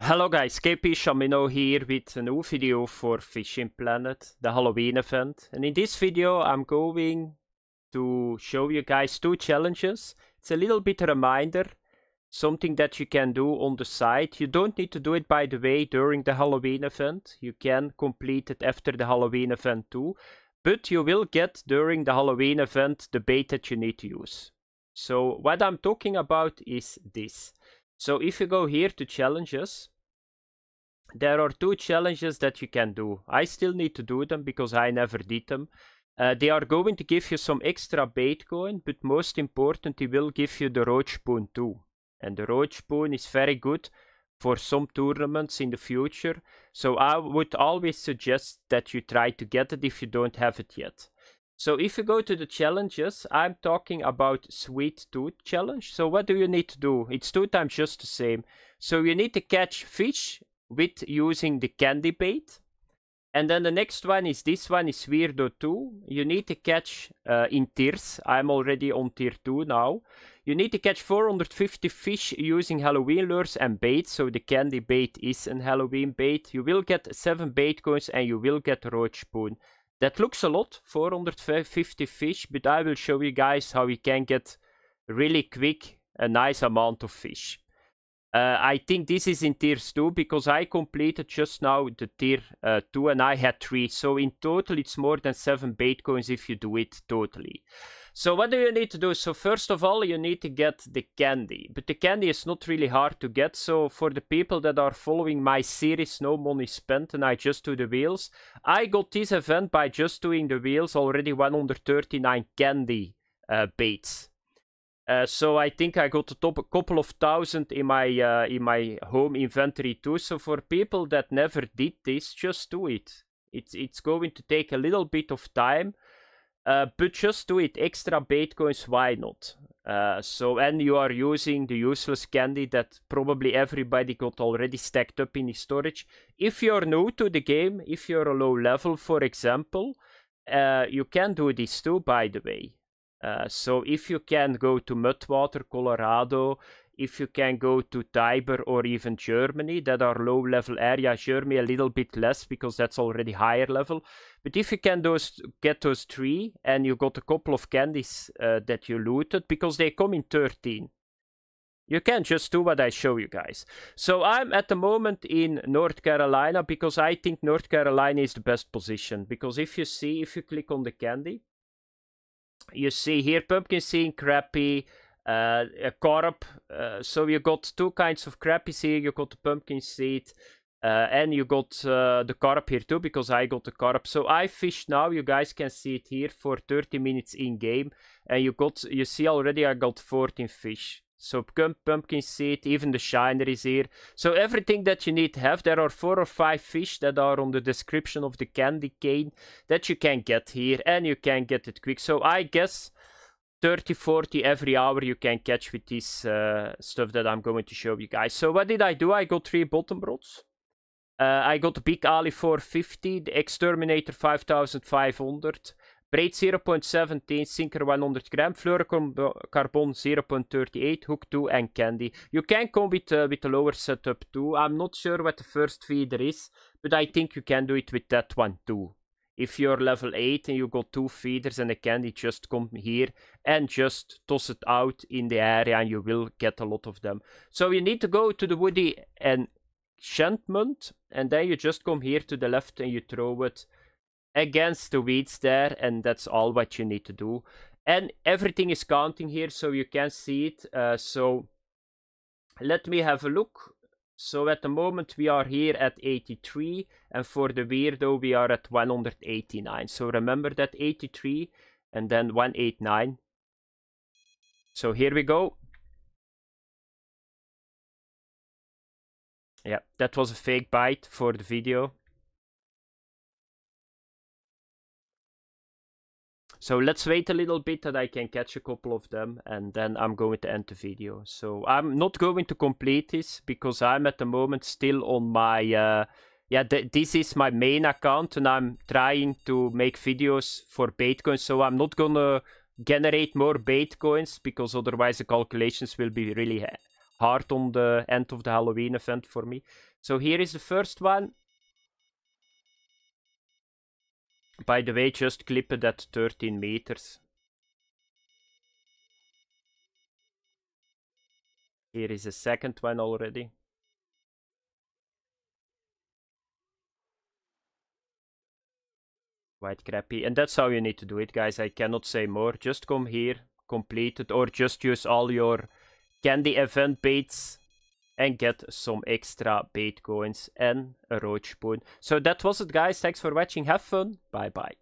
Hello guys, KP Shamino here with a new video for Fishing Planet, the Halloween event. And in this video I'm going to show you guys two challenges. It's a little bit a reminder, something that you can do on the side. You don't need to do it by the way during the Halloween event. You can complete it after the Halloween event too. But you will get during the Halloween event the bait that you need to use. So what I'm talking about is this. So if you go here to challenges, there are two challenges that you can do. I still need to do them because I never did them. Uh, they are going to give you some extra bait coin, but most important, they will give you the roach spoon too. And the roach spoon is very good for some tournaments in the future. So I would always suggest that you try to get it if you don't have it yet. So if you go to the challenges, I'm talking about Sweet Tooth Challenge. So what do you need to do? It's two times just the same. So you need to catch fish with using the candy bait. And then the next one is this one is Weirdo 2. You need to catch uh, in tiers. I'm already on tier 2 now. You need to catch 450 fish using Halloween lures and bait. So the candy bait is an Halloween bait. You will get 7 bait coins and you will get Roach Spoon. That looks a lot, 450 fish, but I will show you guys how you can get really quick a nice amount of fish. Uh, I think this is in tiers 2 because I completed just now the tier uh, 2 and I had 3. So in total it's more than 7 bait coins if you do it totally. So what do you need to do? So first of all you need to get the candy. But the candy is not really hard to get. So for the people that are following my series No Money Spent and I just do the wheels. I got this event by just doing the wheels already 139 candy uh, baits. Uh, so I think I got a, top, a couple of thousand in my uh, in my home inventory too. So for people that never did this, just do it. It's it's going to take a little bit of time, uh, but just do it. Extra bait coins, why not? Uh, so and you are using the useless candy that probably everybody got already stacked up in his storage. If you're new to the game, if you're a low level, for example, uh, you can do this too. By the way. Uh, so if you can go to Mudwater, Colorado, if you can go to Tiber or even Germany, that are low level area, Germany a little bit less because that's already higher level. But if you can those get those three and you got a couple of candies uh, that you looted because they come in 13. You can just do what I show you guys. So I'm at the moment in North Carolina because I think North Carolina is the best position. Because if you see, if you click on the candy, you see here pumpkin seed, crappie uh, a carp uh, so you got two kinds of crappies here you got the pumpkin seed uh, and you got uh, the carp here too, because I got the carp. So I fished now, you guys can see it here, for 30 minutes in game. And you got, you see already I got 14 fish. So pumpkin seed, even the shiner is here. So everything that you need to have. There are four or five fish that are on the description of the candy cane that you can get here. And you can get it quick. So I guess 30, 40 every hour you can catch with this uh, stuff that I'm going to show you guys. So what did I do? I got three bottom rods. Uh, I got the Big Ali 450, the Exterminator 5500, Breed 0.17, sinker 100 gram, fluorocarbon 0.38, hook 2 and candy. You can come with, uh, with the lower setup too. I'm not sure what the first feeder is, but I think you can do it with that one too. If you're level 8 and you got two feeders and a candy, just come here and just toss it out in the area and you will get a lot of them. So you need to go to the woody enchantment and then you just come here to the left and you throw it against the weeds there and that's all what you need to do and everything is counting here so you can see it uh, so let me have a look so at the moment we are here at 83 and for the weirdo we are at 189 so remember that 83 and then 189 so here we go yeah that was a fake bite for the video So let's wait a little bit that I can catch a couple of them and then I'm going to end the video. So I'm not going to complete this because I'm at the moment still on my... Uh, yeah, th this is my main account and I'm trying to make videos for Bitcoin. So I'm not going to generate more Bitcoins because otherwise the calculations will be really hard on the end of the Halloween event for me. So here is the first one. By the way, just clip it at 13 meters. Here is a second one already. Quite crappy. And that's how you need to do it, guys. I cannot say more. Just come here, complete it, or just use all your candy event baits and get some extra bait coins and a roach spoon. So that was it guys, thanks for watching, have fun, bye bye.